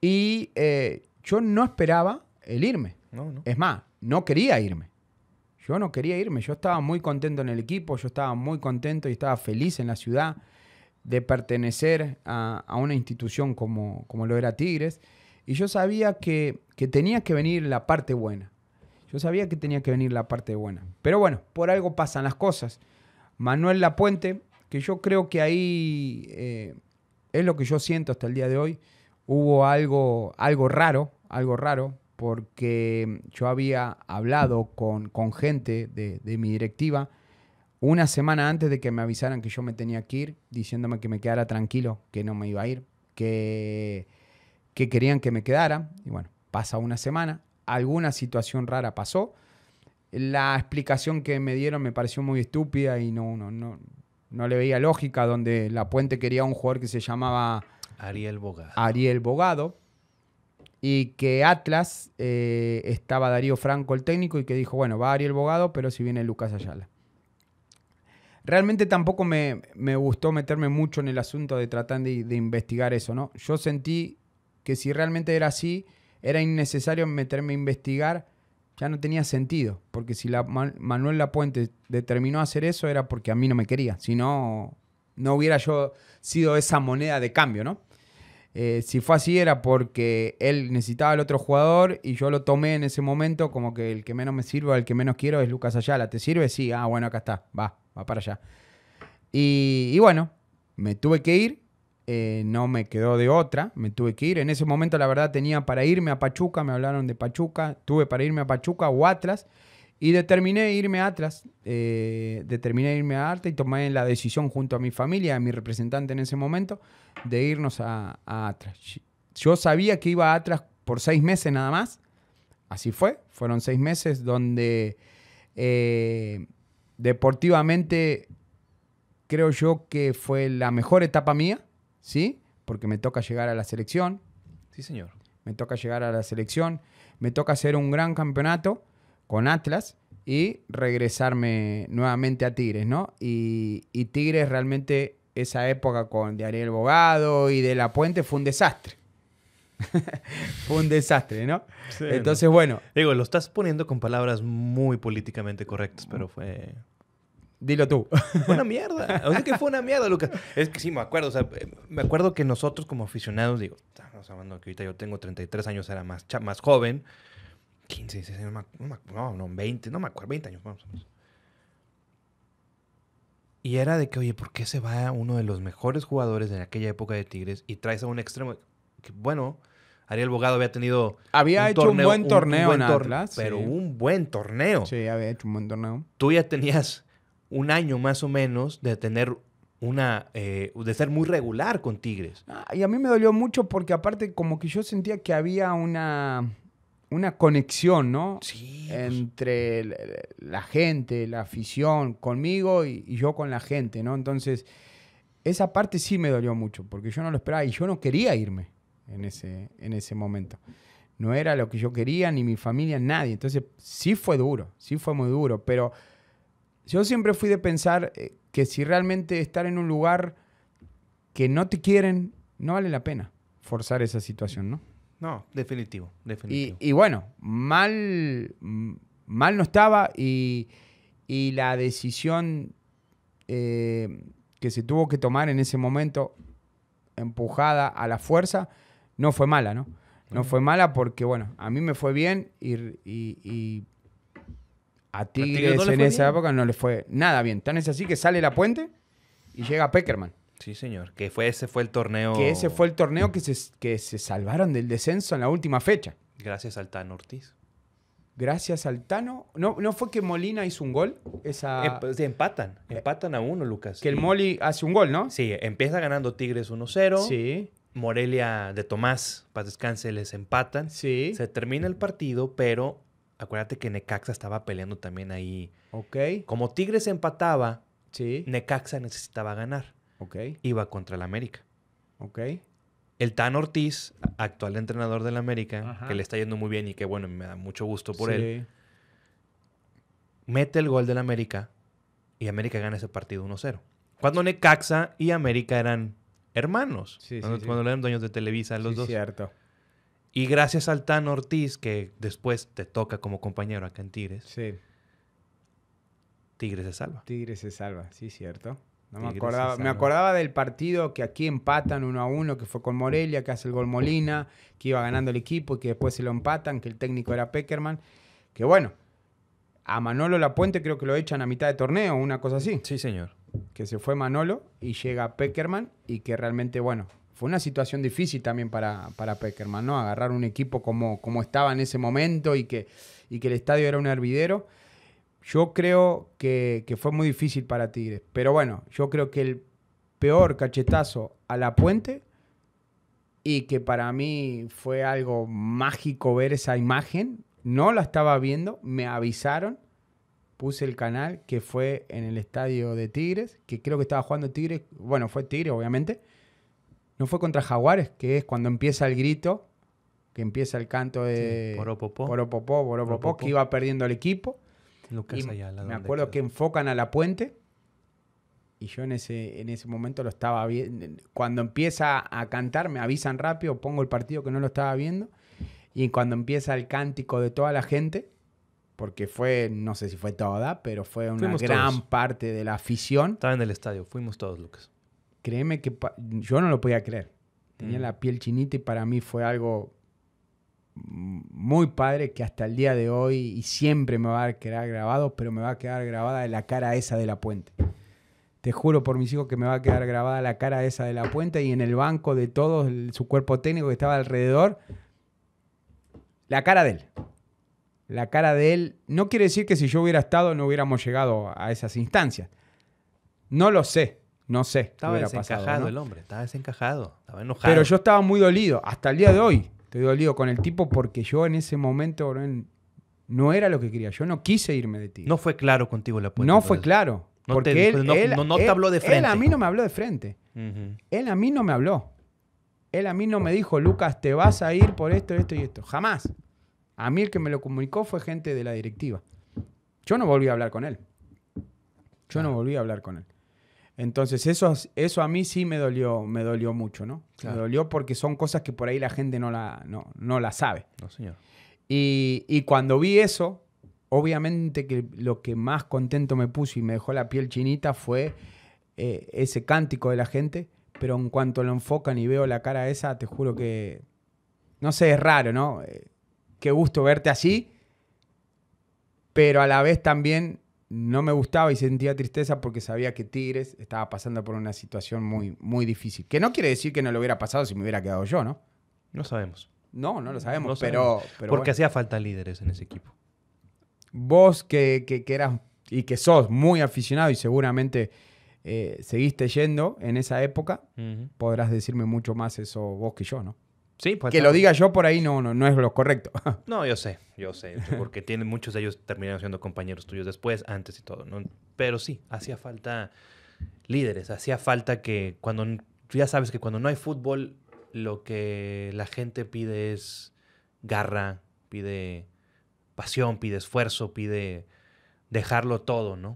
Y eh, yo no esperaba el irme. Es más, no quería irme. Yo no quería irme. Yo estaba muy contento en el equipo, yo estaba muy contento y estaba feliz en la ciudad de pertenecer a, una institución como, como, lo era Tigres. Y yo sabía que, que tenía que venir la parte buena. Yo sabía que tenía que venir la parte buena. Pero bueno, por algo pasan las cosas. Manuel Lapuente, que yo creo que ahí eh, es lo que yo siento hasta el día de hoy hubo algo, algo raro, algo raro, porque yo había hablado con, gente de, mi directiva una semana antes de que me avisaran que yo me tenía que ir, diciéndome que me quedara tranquilo, que no me iba a ir, que, que querían que me quedara. Y bueno, pasa una semana, alguna situación rara pasó. La explicación que me dieron me pareció muy estúpida y no, no, no, no le veía lógica, donde La Puente quería un jugador que se llamaba Ariel Bogado. Ariel Bogado. Y que Atlas eh, estaba Darío Franco el técnico y que dijo, bueno, va Ariel Bogado, pero si viene Lucas Ayala. Realmente tampoco me, me gustó meterme mucho en el asunto de tratar de, de investigar eso, ¿no? Yo sentí que si realmente era así, era innecesario meterme a investigar, ya no tenía sentido, porque si la, Manuel Lapuente determinó hacer eso era porque a mí no me quería, si no, no hubiera yo sido esa moneda de cambio, ¿no? Eh, si fue así era porque él necesitaba al otro jugador y yo lo tomé en ese momento como que el que menos me sirve, el que menos quiero es Lucas Ayala. ¿Te sirve? Sí, ah, bueno, acá está, va, va para allá. Y, bueno, me tuve que ir, eh, no me quedó de otra, me tuve que ir. En ese momento la verdad tenía para irme a Pachuca, me hablaron de Pachuca, tuve para irme a Pachuca o Atlas. Y determiné irme a Atlas, eh, determiné irme a Arte y tomé la decisión junto a mi familia, a mi representante en ese momento, de irnos a, a Atlas. Yo sabía que iba a Atlas por seis meses nada más. Así fue. Fueron seis meses donde eh, deportivamente creo yo que fue la mejor etapa mía, ¿sí? Porque me toca llegar a la selección. Sí, señor. Me toca llegar a la selección. Me toca hacer un gran campeonato con Atlas y regresarme nuevamente a Tigres, ¿no? Y, y Tigres realmente esa época con de Ariel Bogado y de La Puente fue un desastre. fue un desastre, ¿no? Entonces, bueno. Digo, lo estás poniendo con palabras muy políticamente correctas, pero fue. Dilo tú. Fue una mierda. O sea que fue una mierda, Lucas. Es que sí, me acuerdo. me acuerdo que nosotros como aficionados, digo, estamos hablando que ahorita yo tengo 33 años, era más, más joven. 15, 16 no, no, no, 20, no me acuerdo, 20 años, vamos, Y era de que, oye, ¿por qué se va uno de los mejores jugadores de aquella época de Tigres y traes a un extremo? Que, bueno, Ariel Bogado había tenido. Había hecho un buen torneo en Atlas. pero un buen torneo. Sí, había hecho un buen torneo. Tú ya tenías un año más o menos de tener una eh, de ser muy regular con Tigres. Ah, y a mí me dolió mucho porque aparte como que yo sentía que había una una conexión, ¿no? Sí. Pues. Entre la, gente, la afición, conmigo y, yo con la gente, ¿no? Entonces, esa parte sí me dolió mucho, porque yo no lo esperaba y yo no quería irme en ese, en ese momento. No era lo que yo quería, ni mi familia, nadie. Entonces, sí fue duro, sí fue muy duro, pero yo siempre fui de pensar eh, que si realmente estar en un lugar que no te quieren, no vale la pena forzar esa situación, ¿no? No, definitivo, definitivo. Y, bueno, mal, mal no estaba y, la decisión eh, que se tuvo que tomar en ese momento, empujada a la fuerza, no fue mala, ¿no? No fue mala porque, bueno, a mí me fue bien y, a Tigres en esa época no le fue nada bien. Tan es así que sale la puente y llega Peckerman. Sí, señor. Que fue, ese fue el torneo. Que ese fue el torneo que se, que se salvaron del descenso en la última fecha. Gracias al Tano Ortiz. Gracias al Tano. ¿No, no fue que Molina hizo un gol? Esa... Em, se pues, empatan. Eh, empatan a uno, Lucas. Que el Moli hace un gol, ¿no? Sí, empieza ganando Tigres 1-0. Sí. Morelia de Tomás, para descanse, les empatan. Sí. Se termina el partido, pero acuérdate que Necaxa estaba peleando también ahí. Ok. Como Tigres empataba, sí. Necaxa necesitaba ganar. Iba contra el América. Ok. El Tan Ortiz, actual entrenador del América, que le está yendo muy bien y que bueno, me da mucho gusto por él. Mete el gol del América y América gana ese partido 1-0. Cuando Necaxa y América eran hermanos. Sí, cuando, sí, cuando eran dueños de Televisa los dos. cierto. Y gracias al Tan Ortiz, que después te toca como compañero acá en Tigres. Tigres se salva. Tigres se salva, sí, cierto me acordaba. Me acordaba del partido que aquí empatan uno a uno, que fue con Morelia, que hace el gol Molina, que iba ganando el equipo y que después se lo empatan, que el técnico era Peckerman. Que bueno, a Manolo Lapuente creo que lo echan a mitad de torneo, una cosa así. Sí, señor. Que se fue Manolo y llega Peckerman y que realmente, bueno, fue una situación difícil también para, para Peckerman, ¿no? Agarrar un equipo como, como estaba en ese momento y que, y que el estadio era un hervidero. Yo creo que, fue muy difícil para Tigres, pero bueno, yo creo que el peor cachetazo a la puente y que para mí fue algo mágico ver esa imagen. No la estaba viendo, me avisaron, puse el canal que fue en el estadio de Tigres, que creo que estaba jugando Tigres, bueno, fue Tigres obviamente. No fue contra Jaguares, que es cuando empieza el grito, que empieza el canto de sí, Poropopó, Poropopó, Poropopó, que iba perdiendo el equipo me acuerdo que enfocan a la puente y yo en ese, en ese momento lo estaba viendo. Cuando empieza a cantar, me avisan rápido, pongo el partido que no lo estaba viendo. Y cuando empieza el cántico de toda la gente, porque fue, no sé si fue toda, pero fue una gran parte de la afición. Estaba en el estadio, fuimos todos, Lucas. Créeme que yo no lo podía creer. Tenía mm. la piel chinita y para mí fue algo muy padre que hasta el día de hoy y siempre me va a quedar grabado, pero me va a quedar grabada la cara esa de la puente. Te juro por mis hijos que me va a quedar grabada la cara esa de la puente y en el banco de todos, su cuerpo técnico que estaba alrededor, la cara de él. La cara de él no quiere decir que si yo hubiera estado no hubiéramos llegado a esas instancias. No lo sé, no sé. Estaba desencajado el hombre, estaba desencajado, estaba enojado. Pero yo estaba muy dolido hasta el día de hoy. Te Te digo, con el tipo porque yo en ese momento no, era lo que quería. Yo no quise irme de ti. No fue claro contigo la puerta. No fue claro. porque él, no, habló de frente. Él a mí no me habló de frente. Él a mí no me habló. Él a mí no me dijo, Lucas, te vas a ir por esto, esto y esto. Jamás. A mí el que me lo comunicó fue gente de la directiva. Yo no volví a hablar con él. Yo no ah. volví a hablar con él. Entonces, eso, eso a mí sí me dolió, me dolió mucho, ¿no? Me dolió porque son cosas que por ahí la gente no la, no, la sabe. Y, cuando vi eso, obviamente que lo que más contento me puso y me dejó la piel chinita fue eh, ese cántico de la gente, pero en cuanto lo enfocan y veo la cara esa, te juro que, no sé, es raro, ¿no? Eh, qué gusto verte así, pero a la vez también no me gustaba y sentía tristeza porque sabía que Tigres estaba pasando por una situación muy, muy difícil. Que no quiere decir que no lo hubiera pasado si me hubiera quedado yo, ¿no? No sabemos. No, no lo sabemos, pero, Porque hacía falta líderes en ese equipo. Vos que, que, eras y que sos muy aficionado y seguramente eh, seguiste yendo en esa época, podrás decirme mucho más eso vos que yo, ¿no? Pues que lo diga yo por ahí no, no, no es lo correcto. No, yo sé, yo sé, porque tienen, muchos de ellos terminaron siendo compañeros tuyos después, antes y todo, ¿no? Pero sí, hacía falta líderes, hacía falta que cuando, tú ya sabes que cuando no hay fútbol, lo que la gente pide es garra, pide pasión, pide esfuerzo, pide dejarlo todo, ¿no?